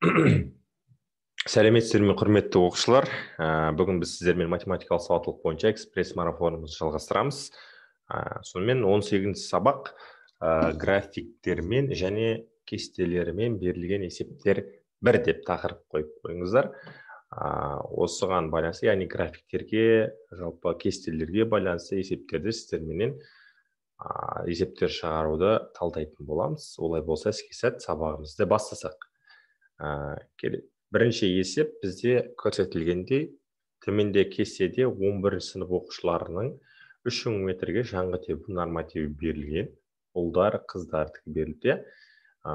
сәлеметсіздер ме құрметті оқушылар ә, бүгін біз сіздермен математикалық сауаттылық бойынша экспресс марафонымызды жалғастырамыз ә, сонымен 18 сегізінші сабақ ә, графиктермен және кестелермен берілген есептер бір деп тақырып қойып қойыңыздар ә, осыған байланысты яғни графиктерге жалпы кестелерге байланысты есептерді сіздерменен ә, есептер шығаруды талдайтын боламыз олай болса іске сәт сабағымызды бастасақ бірінші есеп бізде көрсетілгендей төменде кестеде 11 сынып оқушыларының үш мың метрге шаңғы тебу нормативі берілген ұлдар қыздардікі берілді ә,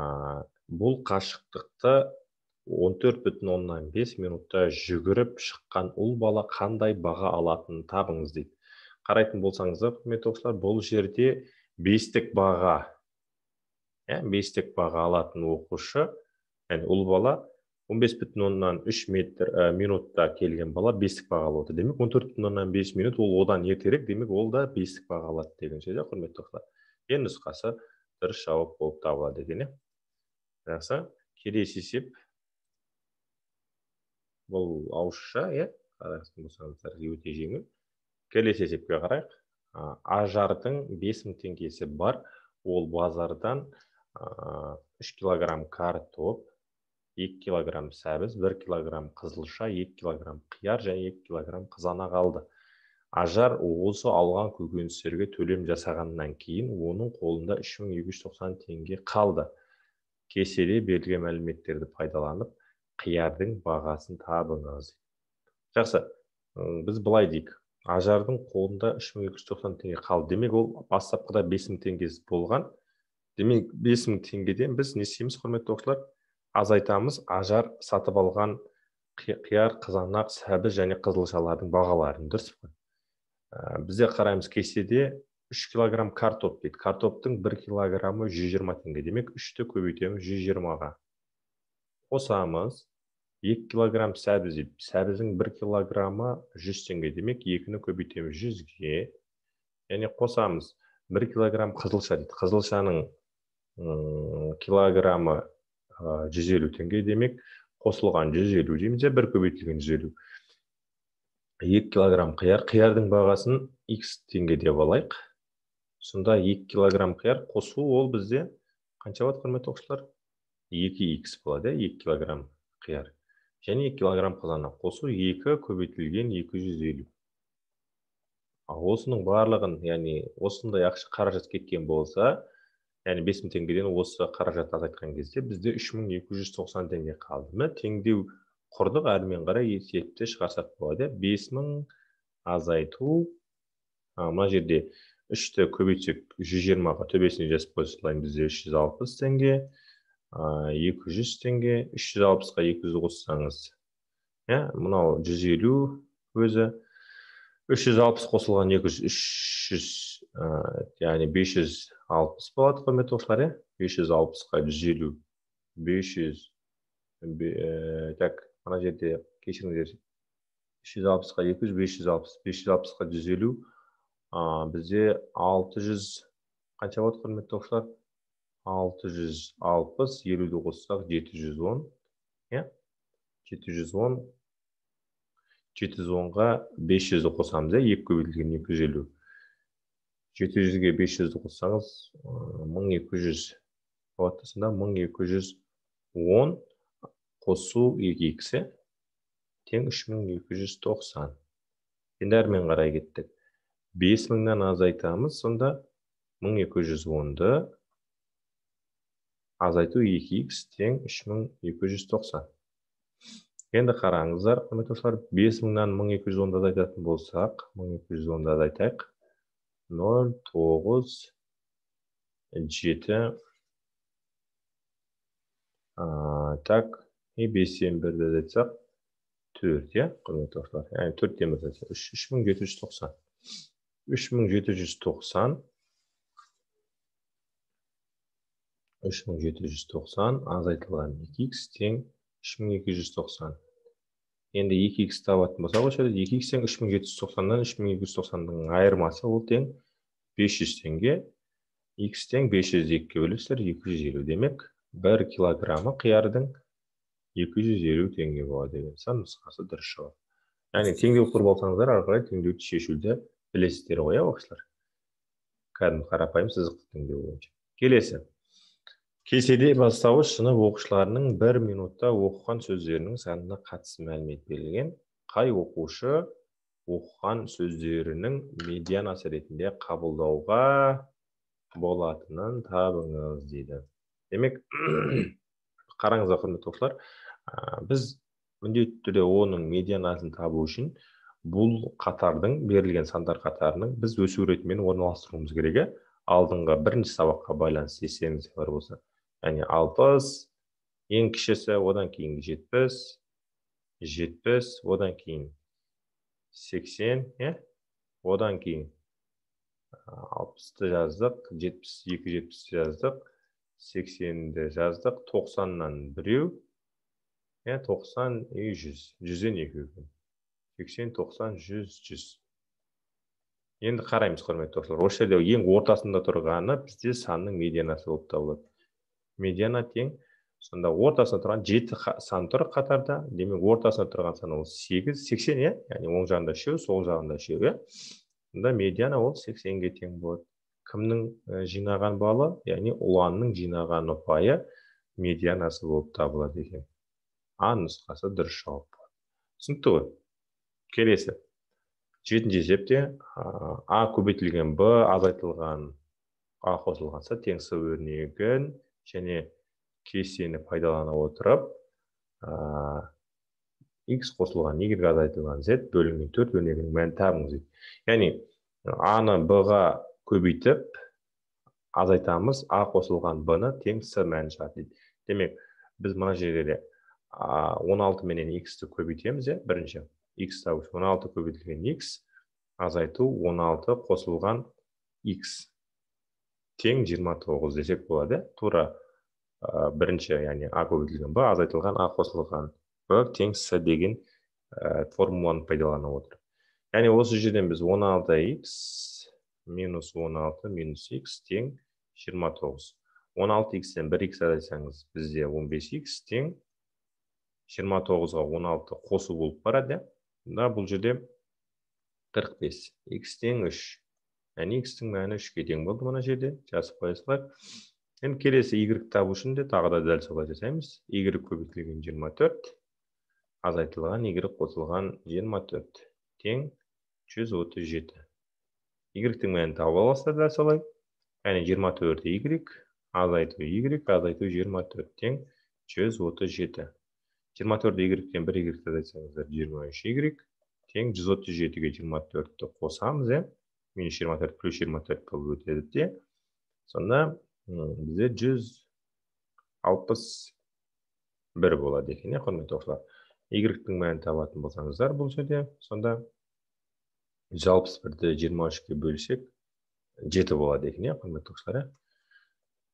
бұл қашықтықты 14 бүтін оннан бес минутта жүгіріп шыққан ұл бала қандай баға алатынын табыңыз дейді қарайтын болсаңыздар құрметті оқушылар бұл жерде бестік баға иә бестік баға алатын оқушы яғни ұл бала он бес бүтін оннан үш метр ә, минутта келген бала бестік баға алып отыр демек он төрт бүтін оннан бес минут ол одан ертерек демек ол да бестік баға алады деген сөз иә құрметті оқушылар енді нұсқасы дұрыс жауап болып табылады екен иә жақсы келесі есеп бұл ауызша иә қарайтын болсаңыздар өте жеңіл келесі есепке қарайық ажардың бес мың теңгесі бар ол базардан үш килограмм картоп 2 килограмм сәбіз 1 килограмм қызылша 2 килограмм қияр және 2 килограмм қызанақ алды ажар осы алған көкөністерге төлем жасағаннан кейін оның қолында 3290 теңге қалды кеседе берілген мәліметтерді пайдаланып қиярдың бағасын табыңыз жақсы біз былай дейік ажардың қолында 3290 теңге қалды демек ол бастапқыда 5000 мың теңгесі болған демек 5000 теңгеден біз не істейміз құрметті оқушылар азайтамыз ажар сатып алған қияр қызанақ сәбіз және қызылшалардың бағаларын дұрыс па ә, бізде қараймыз кестеде 3 килограмм картоп дейді картоптың 1 килограммы 120 теңге демек 3-ті көбейтеміз 120 жиырмаға қосамыз 2 килограмм сәбіз дейді сәбіздің 1 килограммы 100 теңге демек 2-ні көбейтеміз 100-ге және қосамыз 1 килограмм қызылша дейді қызылшаның ұм, килограммы жүз елу теңге демек қосылған жүз елу дейміз иә бір көбейтілген жүз елу екі килограмм қияр қиярдың бағасын x теңге деп алайық сонда екі килограмм қияр қосу ол бізде қанша болады құрметті оқушылар екі икс болады иә екі килограмм қияр және екі килограмм қазаны қосу екі көбейтілген екі жүз елу осының барлығын яғни осындай ақша қаражат кеткен болса яғни бес мың теңгеден осы қаражатты азайтқан кезде бізде үш мың екі жүз тоқсан теңге қалды міне теңдеу құрдық әрмен қарай есепті шығарсақ болады иә бес мың азайту мына жерде үшті көбейтсек жүз жиырмаға төбесіне жазып қойсалайын бізде үш жүз алпыс теңге екі жүз теңге үш жүз алпысқа екі жүз қоссаңыз иә мынау жүз елу өзі үш жүз алпыс қосылған екі жүз үш жүз яғни бес жүз алпыс болады құрметті иә бес жүз алпысқа жүз елу бес жүз э, так мына жерде кешіріңіздер үш жүз алпысқа екі жүз бес жүз алпыс бес жүз алпысқа жүз елу бізде алты жүз қанша болады құрметті оқушылар алты жүз алпыс елуді қоссақ жеті жүз он иә жеті жүз он жеті жүз онға бес жүзді қосамыз иә екі көбейтілген екі жүз елу жеті жүзге бес жүзді қоссаңыз мың екі жүз қабаттасында мың екі жүз он қосу екі иксі тең үш мың екі жүз тоқсан енді әрмен қарай кеттік бес мыңнан азайтамыз сонда мың екі жүз онды азайту екі икс тең үш мың екі жүз тоқсан енді қараңыздар құрметті оқушылар бес мыңнан мың екі жүз онды азайтатын болсақ мың екі жүз онды азайтайық нөл тоғыз жеті так и бестен бірді айтсақ төрт иә құрметті оқушылар яғни төрттен бірді айтсақ үш үш мың жеті жүз тоқсан үш мың жеті жүз тоқсан үш мың жеті жүз тоқсан азайтылған екі икс тең үш мың екі жүз тоқсан енді екі х табатын болсақ осы жерде екі х тең үш мың жеті жүз тоқсаннан үш мың екі жүз тоқсанның айырмасы ол тең бес жүз теңге х тең бес жүз екіге бөлесіздер екі жүз елу демек бір килограммы қиярдың екі жүз елу теңге болады деген сан нұсқасы дұрыс жауап яғни теңдеу құрып алсаңыздар ары қарай теңдеуді шешуді білесіздер ғой иә оқушылар кәдімгі қарапайым сызықты теңдеу бойынша келесі кестеде бастауыш сынып оқушыларының бір минутта оқыған сөздерінің санына қатысты мәлімет берілген қай оқушы оқыған сөздерінің медианасы ретінде қабылдауға болатынын табыңыз дейді демек қараңыздар құрметті оқушылар біз міндетті түрде оның медианасын табу үшін бұл қатардың берілген сандар қатарының біз өсу ретімен орналастыруымыз керек алдыңғы бірінші сабаққа байланысты естеріңізде бар болса және алпыс ең кішісі одан кейін жетпіс жетпіс одан кейін сексен иә одан кейін алпысты жаздық жетпіс екі жетпісті жаздық сексенді жаздық тоқсаннан біреу иә тоқсан и жүз жүзден екеу сексен тоқсан жүз жүз енді қараймыз құрметті достар осы жерде ең ортасында тұрғаны бізде санның медианасы болып табылады медиана тең сонда ортасында тұрған жеті сан тұр қатарда демек ортасында тұрған сан ол сегіз сексен иә яғни оң жағында үшеу сол жағында үшеу иә сонда медиана ол сексенге тең болады кімнің жинаған балы яғни ұланның жинаған ұпайы медианасы болып табылады екен а нұсқасы дұрыс жауап түсінікті ғой келесі жетінші есепте а көбейтілген б азайтылған а қосылған с тең с өрнегін және кестені пайдалана отырып ә, x қосылған y азайтылған z бөлінген төрт өрнегінің мәнін табыңыз дейді яғни а ны б ға көбейтіп азайтамыз а қосылған б ны тең с мәні шығады дейді демек біз мына жерде де он алты менен иксті көбейтеміз иә бірінші икс табу үшін он алты көбейтілген икс азайту 16 қосылған икс тең 29 десек болады иә? тура бірінші яғни а көбейтілген б азайтылған а қосылған б тең с деген ә, формуланы пайдаланып отыр яғни осы жерден біз 16x 16 минус x 29 16x-тен 1x азайтсаңыз бізде 15x тең 29-ға 16 қосу болып барады иә? да бұл жерде 45 x тең 3 яғни x-тің мәні үшке тең болды мына жерде жазып қоя келесі y табу үшін де тағы да дәл солай жасаймыз y көбейтілген 24 азайтылған y қосылған 24 тең 137 y-тің мәнін тауып аласыз да дәл солай яғни 24 y азайту y азайту 24 тең 137 24 y-тен 1 y-ті 23 y тең 137-ге 24-ті қосамыз иә минус жиырма төрт плюс жиырма төрт болып өтеді де сонда бізде жүз алпыс бір болады екен иә құрметті оқушылар игректің мәнін табатын болсаңыздар бұл жерде сонда жүз алпыс бірді жиырма үшке бөлсек жеті болады екен иә құрметті оқушылар иә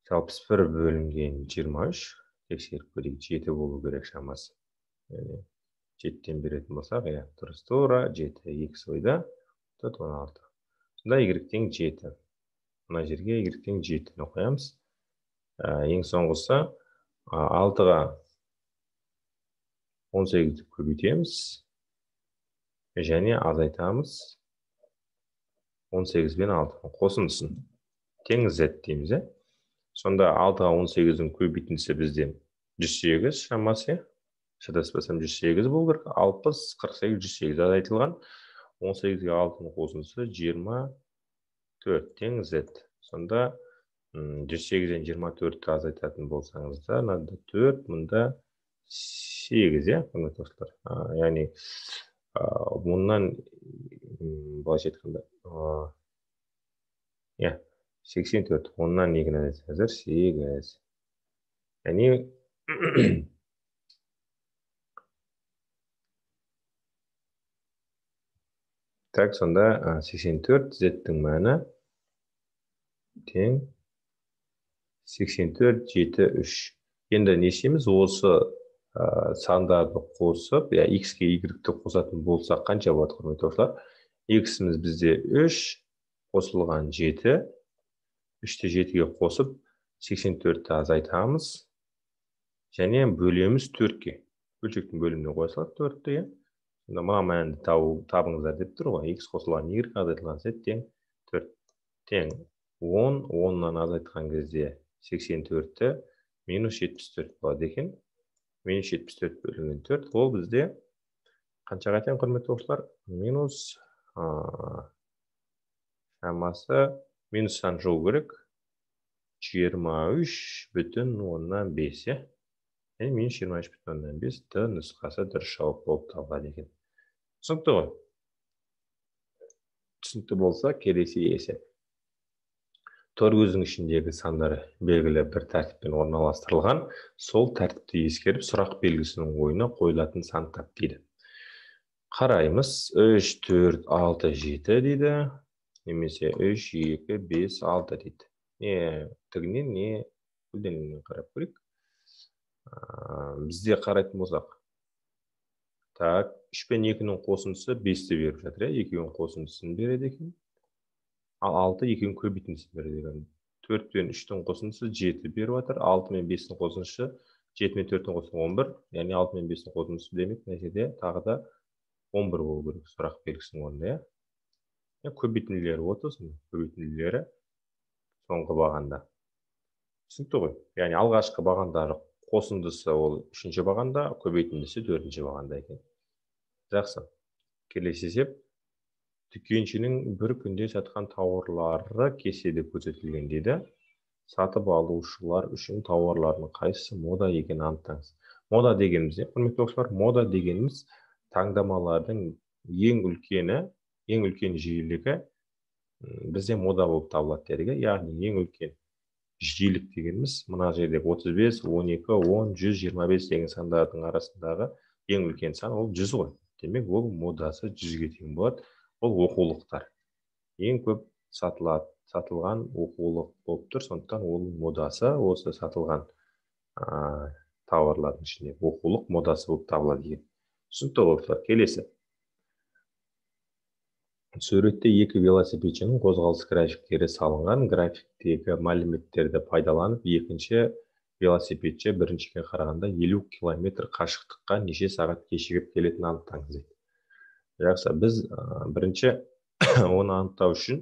жүз алпыс бір бөлінген жиырма үш тексеріп көрейік жеті болу керек шамасы яғни жетіден беретін болсақ иә дұрыс тура жеті екі сойда төрт он алты сонда y тең мына жерге y тең жетіні қоямыз ә, ең соңғысы 6-ға 18-ді көбейтеміз және азайтамыз 18 бен 6 қосындысын тең z дейміз ә? сонда 6-ға 18-дің көбейтіндісі бізде 108 шамасы шатаспасам 108 болу керек 60, 48, 108 азайтылған 18-ге 6-ны қосылса 24 тең z. Сонда 18-ден 24-ті азайтатын болсаңызда, мында 4, мында иә, 8, е, құрметті достар. яғни мұнан былайша айтқанда иә сексен төрт оннан екіні 8. яғни так сонда 84 зеттің мәні тең 84 7 3 енді не істейміз осы ә, сандарды қосып иә x ке y-ті қосатын болсақ қанша болады құрметті оқушылар x-іміз бізде 3 қосылған 7 3-ті 7-ге қосып 84-ті азайтамыз және бөлеміз 4-ке бөлшектің бөліміне қоя 4-ті иә мына мәнді табу табыңыздар деп тұр ғой х қосылған y азайтылған сәт тең төрт тең он оннан азайтқан кезде сексен төртті минус жетпіс төрт болады екен минус жетпіс төрт бөлінген төрт ол бізде қаншаға тең құрметті оқушылар минус шамасы минустан жуу керек жиырма үш бүтін оннан бес иә яғни минус жиырма үш бүтін оннан бес д нұсқасы дұрыс жауап болып табылады екен түсінікті ғой түсінікті болса келесі есеп тор көздің ішіндегі сандар белгілі бір тәртіппен орналастырылған сол тәртіпті ескеріп сұрақ белгісінің ойына қойлатын санды тап дейді қараймыз 3, 4, 6, 7 дейді немесе 3, 2, 5, 6 дейді не тігінен не көлденеңінен қарап көрейік бізде қарайтын болсақ так үш пен екінің қосындысы бесті беріп жатыр иә екеуінің қосындысын береді екен ал алты екеуінің көбейтіндісін береді екен төрт пен үштің қосындысы жеті беріп жатыр алты мен бестің қосындысы жеті мен төрттің қосындысы он бір яғни алты мен бестің қосындысы демек мына жерде тағы да он бір болу керек сұрақ белгісінің орнында иә көбейтінділері отыз көбейтінділері соңғы бағанда түсінікті ғой яғни алғашқы бағандары қосындысы ол үшінші бағанда көбейтіндісі төртінші бағанда екен жақсы келесі есеп дүкеншінің бір күнде сатқан тауарлары кестеде көрсетілген дейді сатып алушылар үшін тауарлардың қайсысы мода екенін анықтаңыз мода дегеніміз не құрметті оқушылар мода дегеніміз таңдамалардың ең үлкені ең үлкен жиілігі бізде мода болып табылады дедік иә? яғни ең үлкен жиілік дегеніміз мына жерде 35, 12, 10, 125 деген сандардың арасындағы ең үлкен сан ол жүз ғой демек ол модасы жүзге тең болады ол оқулықтар ең көп сатылады сатылған оқулық болып тұр сондықтан ол модасы осы сатылған ә, тауарлардың ішінде оқулық модасы болып табылады екен түсінікті ғой достар келесі суретте екі велосипедшінің қозғалыс графиктері салынған графиктегі мәліметтерді пайдаланып екінші велосипедші біріншіге қарағанда елу километр қашықтыққа неше сағат кешігіп келетінін анықтаңыз дейді жақсы біз ә, бірінші оны анықтау үшін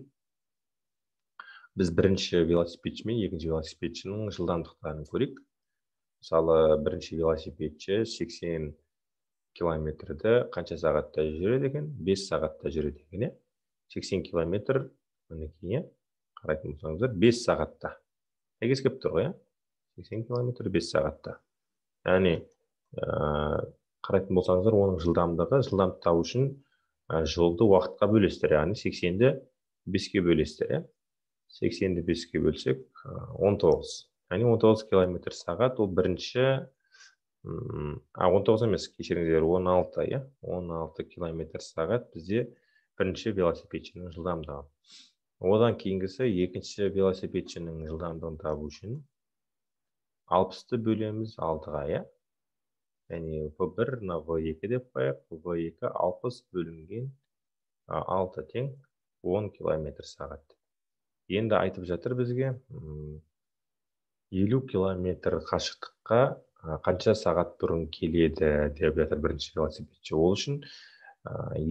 біз бірінші велосипедші мен екінші велосипедшінің жылдамдықтарын көрейік мысалы бірінші велосипедші 80 километрді қанша сағатта жүреді екен бес сағатта жүреді екен иә сексен километр мінекей иә қарайтын болсаңыздар бес сағатта сәйкес келіп тұр ғой иә 80 км 5 сағатта. Яғни, э, қарайтын болсаңыздар, оның жылдамдығы табу үшін э, жолды уақытқа бөлестер. Яғни, 80-ді 5-ке бөлестер. 80-ді 5-ке бөлсек, 19. Э, Яғни, 19 км сағат, ол бірінші, а, 19 емес, кешіріңіздер 16-ы, 16 км сағат бізде бірінші велосипедшінің жылдамдығы. Одан кейінгісі, екінші велосипедшінің жылдамдығын табу үшін, алпысты бөлеміз алтыға иә және в бір мына в екі деп қояйық в екі алпыс бөлінген алты тең он километр сағат енді айтып жатыр бізге елу километр қашықтыққа қанша сағат бұрын келеді деп жатыр бірінші велосипедші ол үшін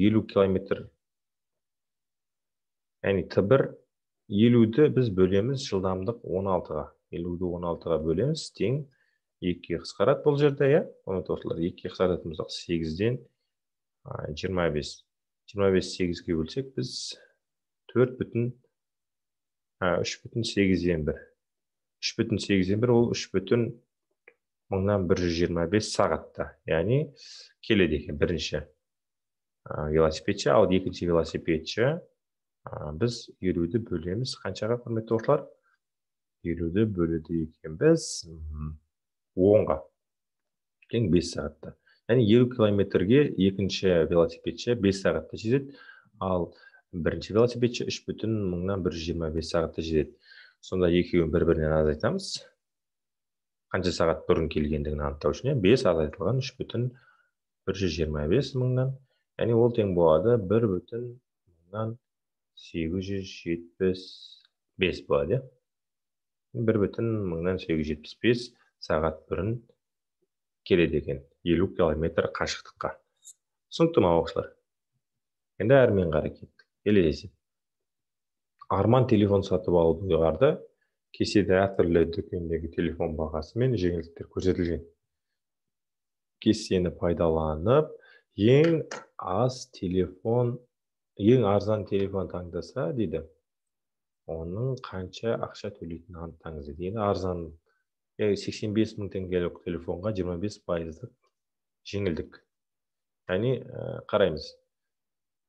елу километр яғни т бір елуді біз бөлеміз жылдамдық он алтыға елуді он алтыға бөлеміз тең екіге қысқарады бұл жерде иә оны осылар екіге қысқартатын болсақ сегізден жиырма бес жиырма бес сегізге бөлсек біз төрт бүтін үш бүтін сегізден бір үш бүтін сегізден бір ол үш бүтін мыңнан бір жүз жиырма бес сағатта яғни келеді екен бірінші велосипедші ал екінші велосипедші біз елуді бөлеміз қаншаға құрметті оқушылар елуді бөледі екенбіз онға тең бес сағатта яғни елу километрге екінші велосипедші бес сағатта жетеді ал бірінші велосипедші үш бүтін мыңнан бір жүз жиырма бес сағатта жетеді сонда екеуін бір бірінен азайтамыз қанша сағат бұрын келгендігін анықтау үшін иә бес азайтылған үш бүтін бір жүз жиырма бес мыңнан яғни ол тең болады бір бүтін мыңнан сегіз жүз жетпіс бес болады иә бір бүтін мыңнан сегіз жетпіс бес сағат бұрын келеді екен елу километр қашықтыққа түсінікті ма оқушылар енді әрмен қарай кеттік елестетіп арман телефон сатып алуды ұйғарды кеседе әртүрлі дүкендегі телефон бағасы мен жеңілдіктер көрсетілген кестені пайдаланып ең аз телефон ең арзан телефон таңдаса дейді оның қанша ақша төлейтінін анықтаңыз дейді енді арзан иә, сексен бес мың теңгелік телефонға жиырма бес пайыздық жеңілдік яғни ә, қараймыз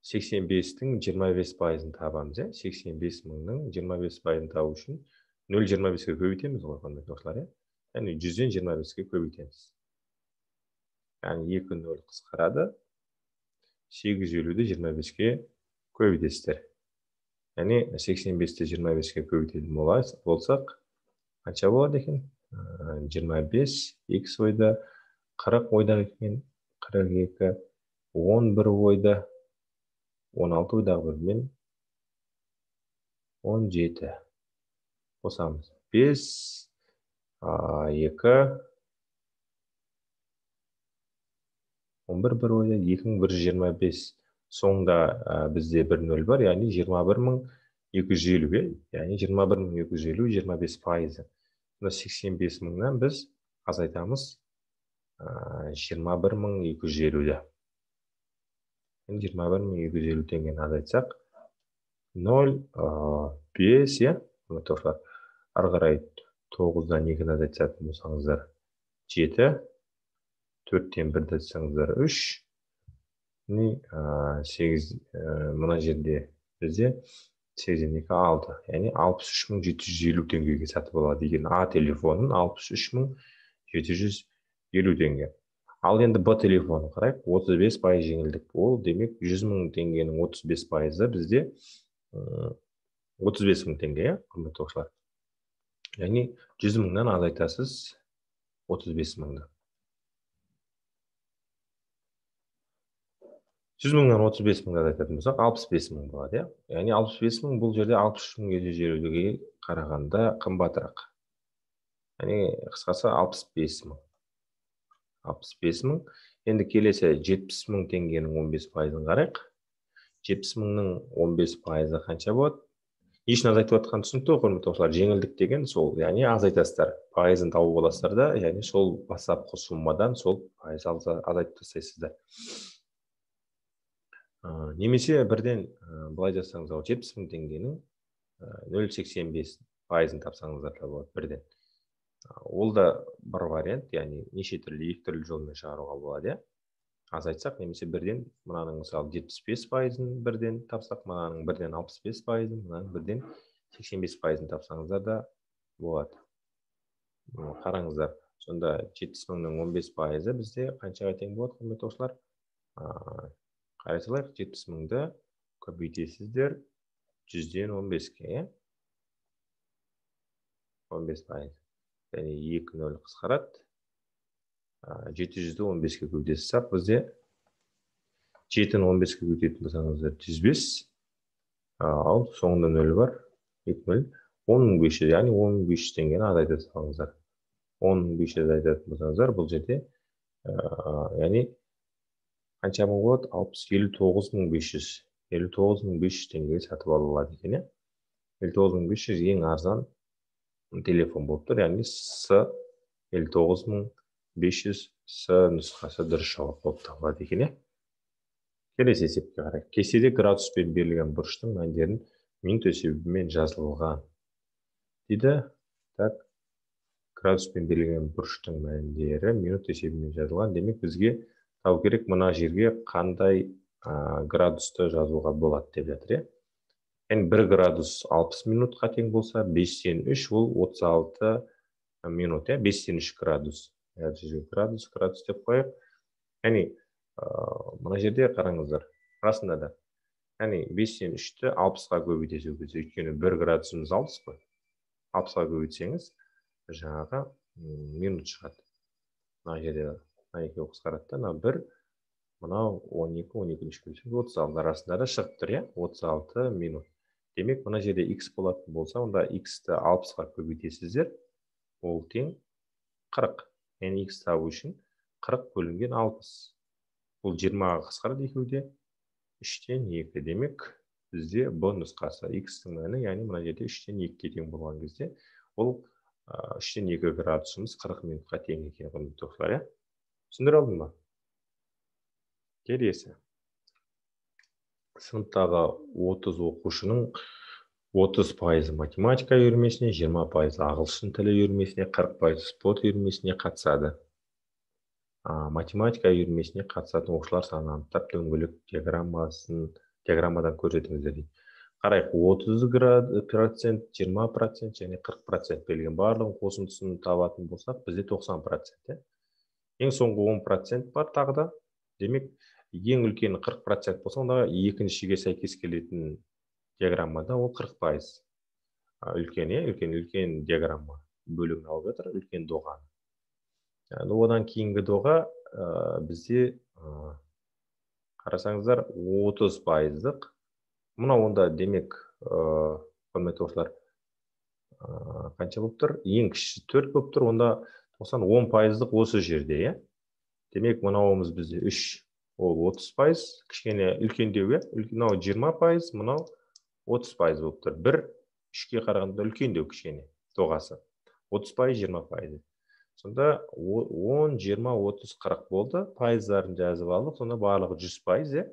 сексен бестің жиырма бес пайызын табамыз иә сексен бес мыңның жиырма бес пайызын табу үшін нөл жиырма беске көбейтеміз ғой қандайдағылар иә яғни жүзден жиырма беске көбейтеміз яғни екі нөл қысқарады сегіз жүз елуді жиырма беске көбейтесіздер Әне 85-ті 25-ке көріптеді мұлайыз, болсақ, қанша болады екен? 25, 2-сі 40 ойда екен, 42, 11 ойда, 16 ойдағы екен, 17. Қосамыз. 5, 2, 11-бір ойды, екін бір соңында ә, бізде бір нөл бар яғни жиырма бір мың екі жүз елу иә яғни жиырма бір мың екі жүз елу жиырма бес пайызы мына сексен бес мыңнан біз азайтамыз жиырма бір мың екі жүз елуді жиырма бір мың екі жүз елу теңгені азайтсақ нөл бес иә ары қарай тоғыздан екіні азайтатын болсаңыздар жеті төрттен бірді айтсаңыздар үш яғни сегіз мына жерде бізде сексен екі алты яғни алпыс үш мың жеті жүз елу теңгеге сатып алады екен а телефонын алпыс үш мың жеті жүз елу теңге ал енді б телефоны қарайық отыз бес пайыз жеңілдік ол демек жүз мың теңгенің отыз бес пайызы бізде отыз бес мың теңге иә құрметті оқушылар яғни жүз мыңнан азайтасыз отыз бес мыңды жүз мыңнан отыз бес мыңды айтатын болсақ алпыс бес мың болады иә яғни алпыс бес мың бұл жерде алпыс үш мың елу елуге қарағанда қымбатырақ яғни қысқасы алпыс бес мың алпыс бес мың енді келесі жетпіс мың теңгенің он бес пайызын қарайық жетпіс мыңның он бес пайызы қанша болады не үшін азайтып жатқаны түсінікті ғой құрметті оқушылар жеңілдік деген сол яғни азайтасыздар пайызын тауып аласыздар да яғни сол бастапқы суммадан сол пайыз азайтып тастайсыздар немесе бірден ә, былай жазсаңыз ал жетпіс мың теңгенің нөл сексен бес пайызын тапсаңыздар да болады бірден ол да бір вариант яғни неше түрлі екі түрлі жолмен шығаруға болады иә азайтсақ немесе бірден мынаның мысалы жетпіс бес пайызын бірден тапсақ мынаның бірден алпыс бес пайызын мынаның бірден сексен бес пайызын тапсаңыздар да болады қараңыздар сонда жетпіс мыңның он бес пайызы бізде қаншаға тең болады құрметті достар қарай салайық жетпіс мыңды көбейтесіздер жүзден он беске иә он бес пайыз және екі нөл қысқарады жеті жүзді он беске көбейтесіз сақ бізде жетіні он беске көбейтетін болсаңыздар жүз бес ал соңында нөл бар екі нөл он мың бес жүз яғни он мың бес жүз теңгені азайта салыңыздар он мың бес жүз азайтатын болсаңыздар бұл жерде яғни қанша мың болады алпыс елу тоғыз мың бес жүз елу тоғыз мың бес жүз теңгеге сатып ала алады екен иә елу тоғыз мың бес жүз ең арзан телефон болып тұр яғни с елу тоғыз мың бес жүз с нұсқасы дұрыс жауап болып табылады екен иә келесі есепке қарайық кестеде градуспен берілген бұрыштың мәндерін минут есебімен жазылған дейді так градуспен берілген бұрыштың мәндері минут есебімен жазылған демек бізге тау керек мына жерге қандай ә, градусты жазуға болады деп жатыр иә яғни бір градус 60 минутқа тең болса бестен үш ол 36 минут иә бестен үш градус градус градус деп қояйық яғни ә, мына жерде қараңыздар расында да яғни бестен үшті алпысқа көбейтесіз ол кезде өйткені бір градусымыз алпыс қой алпысқа көбейтсеңіз жаңағы минут шығады мына жерде мына екеуі қысқарады да мынау бір мынау он екі он екінші бөлшек отыз алты арасында да шығып тұр иә отыз алты минут демек мына жерде x болатын болса онда иксті алпысқа көбейтесіздер ол тең қырық яғни x табу үшін қырық бөлінген алпыс бұл жиырмаға қысқарады екеуі де үштен екі демек бізде б нұсқасы икстің тің мәні яғни мына жерде үштен екіге тең болған кезде ол үштен екі градусымыз қырық минутқа тең екен құрметті оқушылар иә түсіндіре алдым ба келесі сыныптағы 30 оқушының 30 пайызы математика үйірмесіне 20 пайызы ағылшын тілі үйірмесіне 40 пайызы спорт үйірмесіне қатысады математика үйірмесіне қатысатын оқушылар санын анықтап дөңгелек диаграммасын диаграммадан көрсетіңіздер дейді 30%, отыз процент жиырма процент және 40 процент берілген барлығын қосындысын табатын болсақ бізде 90%. процент иә? ең соңғы 10 процент бар тағы да демек ең үлкен 40 процент болса онда екіншіге сәйкес келетін диаграммада ол 40 пайыз үлкен иә үлкен үлкен диаграмма бөлігін алып жатыр үлкен доға одан кейінгі доға ә, бізде ә, қарасаңыздар 30 пайыздық мына онда демек ыыы құрметті оқушылар қанша болып тұр ең кіші төрт болып тұр онда тоқсан он пайыздық осы жерде иә демек мынауымыз бізде үш ол отыз пайыз кішкене үлкендеу иә мынау жиырма пайыз мынау отыз пайыз болып тұр бір үшке қарағанда үлкендеу кішкене доғасы отыз пайыз жиырма пайыз сонда он жиырма отыз қырық болды пайыздарын жазып алдық сонда барлығы жүз пайыз иә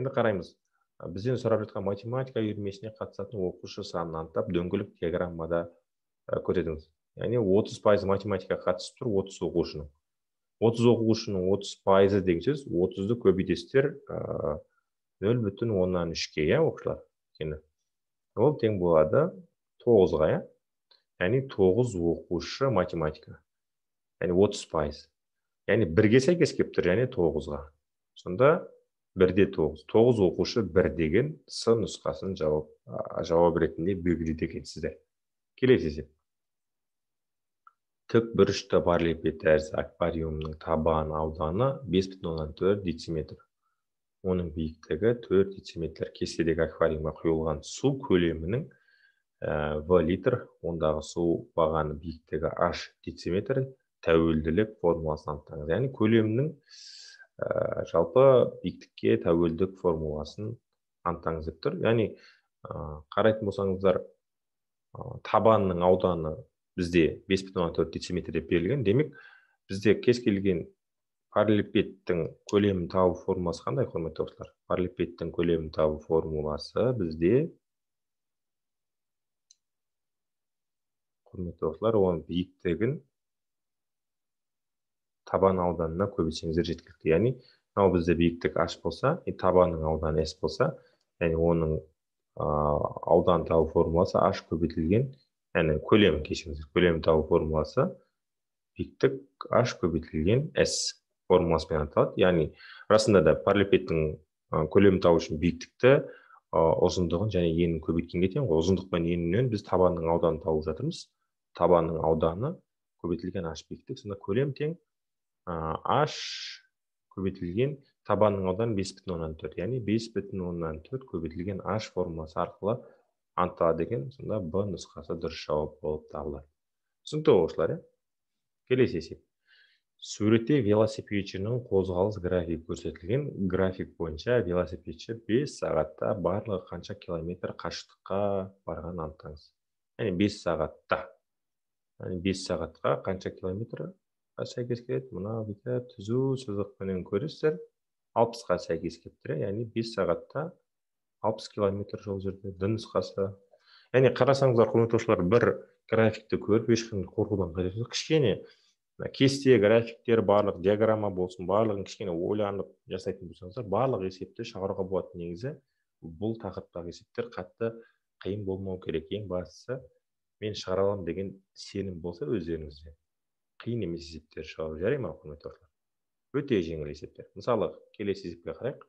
енді қараймыз бізден сұрап жатқан математика үйірмесіне қатысатын оқушы санын анықтап дөңгелек диаграммада көрсетіңіз яғни отыз пайызы математика қатысып тұр отыз оқушының отыз оқушының отыз пайызы деген сөз отызды көбейтесіздер нөл бүтін оннан үшке иә оқушылар өйткені ол тең болады тоғызға иә яғни тоғыз оқушы математика яғни отыз пайыз яғни бірге сәйкес келіп тұр және тоғызға сонда бірде тоғыз тоғыз оқушы бір деген с нұсқасын жауап жауап ретінде белгілейді екенсіздер келесі есеп тік бұрышты баррель тәрізді аквариумның табан ауданы 5,4 дециметр оның биіктігі 4 дециметр кестедегі аквариумға құйылған су көлемінің в литр ондағы су бағаны биіктігі h дециметрін тәуелділік формуласын анықтаңыз яғни көлемінің жалпы биіктікке тәуелділік формуласын анықтаңыз деп тұр яғни қарайтын болсаңыздар табанның ауданы бізде бес бүтін оннан төрт дециметр деп берілген демек бізде кез келген параллелепипедтің көлемін табу формуласы қандай құрметті оқушылар параллелепипедтің көлемін табу формуласы бізде құрметті оқушылар оның биіктігін табан ауданына көбейтсеңіздер жеткілікті яғни мынау бізде биіктік h болса и табанның ауданы s болса яғни оның ыыы аудан табу формуласы h көбейтілген яғни көлем кешіріңіздер көлем табу формуласы биіктік h көбейтілген s формуласымен аталады яғни расында да параллелепипедтің көлемін табу үшін биіктікті ұзындығын және енін көбейткенге тең ғой ұзындық пен енінен біз табанның ауданын тауып жатырмыз табанның ауданы көбейтілген h биіктік сонда көлем тең h көбейтілген табанның ауданы бес бүтін оннан төрт яғни бес бүтін оннан төрт көбейтілген h формуласы арқылы анықталады екен сонда б нұсқасы дұрыс жауап болып табылады түсінікті оқушылар иә келесі есеп суретте велосипедшінің қозғалыс графигі көрсетілген график бойынша велосипедші 5 сағатта барлығы қанша километр қашықтыққа барғанын анықтаңыз яғни 5 сағатта яғни 5 сағатқа қанша километр сәйкес келеді мына түзу сызықпенен көресіздер алпысқа сәйкес келіп тұр иә? яғни бес сағатта алпыс километр жол жүрді дін нұсқасы яғни қарасаңыздар құрметті бір графикті көріп ешқандай қорқудан қажеті жоқ кішкене кесте графиктер барлық диаграмма болсын барлығын кішкене ойланып жасайтын болсаңыздар барлық есепті шығаруға болады негізі бұл тақырыптағы есептер қатты қиын болмау керек ең бастысы мен шығара аламын деген сенім болса өздеріңізде қиын емес есептер шығару жарай ма құрметті өте жеңіл есептер мысалы келесі есепке қарайық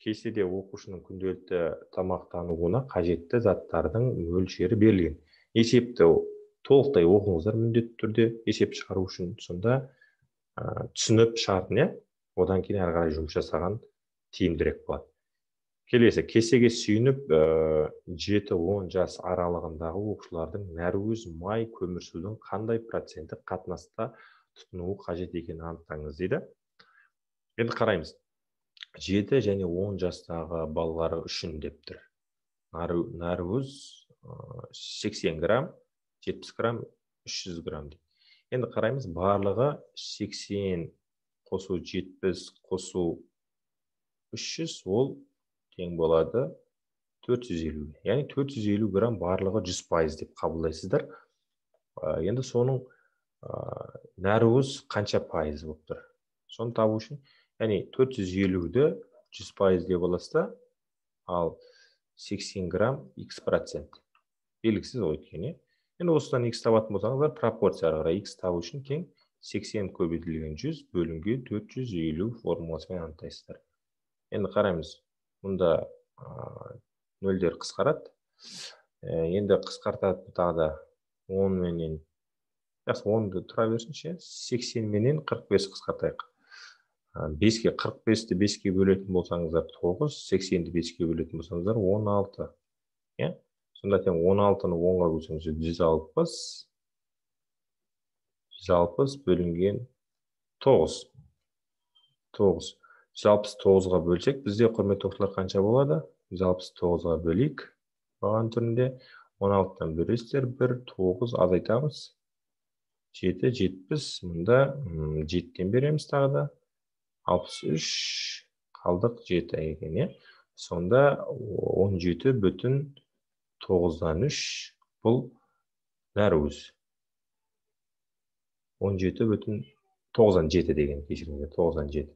кестеде оқушының күнделікті тамақтануына қажетті заттардың мөлшері берілген есепті толықтай оқыңыздар міндетті түрде есеп шығару үшін сонда ә, түсініп шығатын иә одан кейін әрі қарай жұмыс жасаған тиімдірек болады келесі кесеге сүйеніп жеті ә, он жас аралығындағы оқушылардың нәруіз май көмірсудың қандай проценті қатынаста тұтынуы қажет екенін анықтаңыз дейді енді қараймыз жеті және он жастағы балалар үшін деп тұр нәруыз сексен грамм жетпіс грамм үш жүз грамм дейді енді қараймыз барлығы сексен қосу жетпіс қосу үш жүз ол тең болады төрт жүз елу яғни төрт жүз елу грамм барлығы жүз пайыз деп қабылдайсыздар енді соның нәруыз қанша пайыз болып тұр соны табу үшін яғни төрт жүз елуді жүз пайыз деп аласыз да ал сексен грамм икс процент белгісіз ғой өйткені енді осыдан икс табатын болсаңыздар пропорция ары қарай икс табу үшін тең сексен көбейтілген жүз бөлінген төрт жүз елу формуласымен анықтайсыздар енді қараймыз мұнда ә, нөлдер қысқарады ә, енді қысқартатын тағы да он менен жақсы онды тұра берсінші сексен менен қырық бес қысқартайық беске қырық бесті беске бөлетін болсаңыздар тоғыз сексенді беске бөлетін болсаңыздар он алты иә сонда тең он алтыны онға бөлсеңіз жүз алпыс жүз алпыс бөлінген тоғыз тоғыз жүз алпыс тоғызға бөлсек бізде құрметті оқушылар қанша болады жүз алпыс тоғызға бөлейік Баған түрінде он алтыдан бөлесіздер бір тоғыз азайтамыз жеті жетпіс мұнда жетіден береміз тағы да алпыс үш қалдық жеті екен иә сонда он жеті бүтін тоғыздан үш бұл нәруіз он жеті бүтін тоғыздан жеті деген кешіріңіздер тоғыздан жеті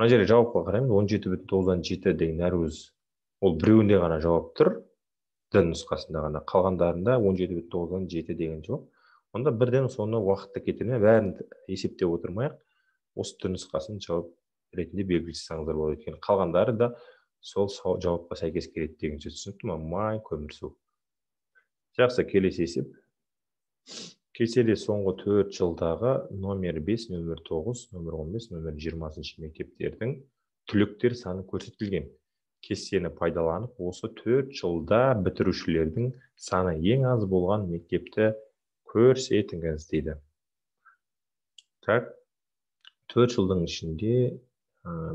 мына жерде жауапқа қараймыз он жеті бүтін тоғыздан жеті деген нәруіз ол біреуінде ғана жауап тұр д нұсқасында ғана қалғандарында он жеті бүтін тоғыздан жеті деген жоқ онда бірден соны уақытты кетірмей бәрін есептеп отырмай ақ осы д нұсқасын жауап ретінде белгілі жасаңыздар болады өйткені қалғандары да сол жауапқа сәйкес келеді сөз түсінікті ма май көмірсу жақсы келесі есеп кестеде соңғы төрт жылдағы номер бес нөмір тоғыз нөмір он бес нөмір жиырмасыншы мектептердің түлектер саны көрсетілген кестені пайдаланып осы төрт жылда бітірушілердің саны ең аз болған мектепті көрсетіңіз дейді так төрт жылдың ішінде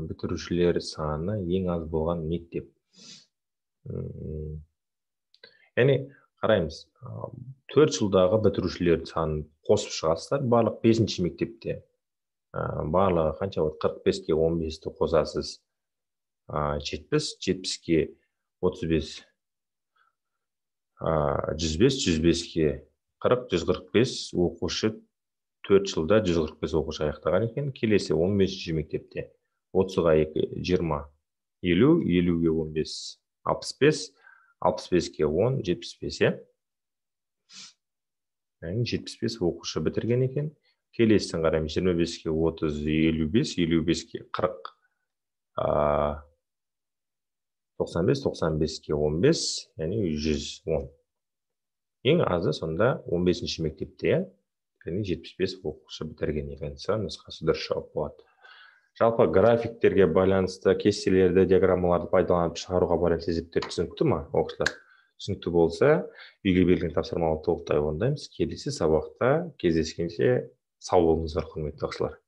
бітірушілер саны ең аз болған мектеп яғни қараймыз төрт жылдағы бітірушілер санын қосып шығасыздар барлық бесінші мектепте барлығы қанша болады қырық беске он бесті қосасыз жетпіс жетпіске отыз бес жүз бес жүз беске қырық жүз қырық бес оқушы төрт жылда жүз қырық бес оқушы аяқтаған екен келесі он бесінші мектепте отызға екі жиырма елу елуге он бес алпыс бес алпыс беске он жетпіс бес иә жетпіс бес оқушы бітірген екен келесісін қараймыз жиырма беске отыз елу бес елу беске қырық тоқсан бес тоқсан беске он бес яғни жүз он ең азы сонда он бесінші мектепте яғни жетпіс бес оқушы бітірген екен с нұсқасы дұрыс жауап болады жалпы графиктерге байланысты кестелерді диаграммаларды пайдаланып шығаруға байланысты есептер түсінікті ма оқушылар түсінікті болса үйге берілген тапсырманы толықтай орындаймыз келесі сабақта кездескенше сау болыңыздар құрметті оқушылар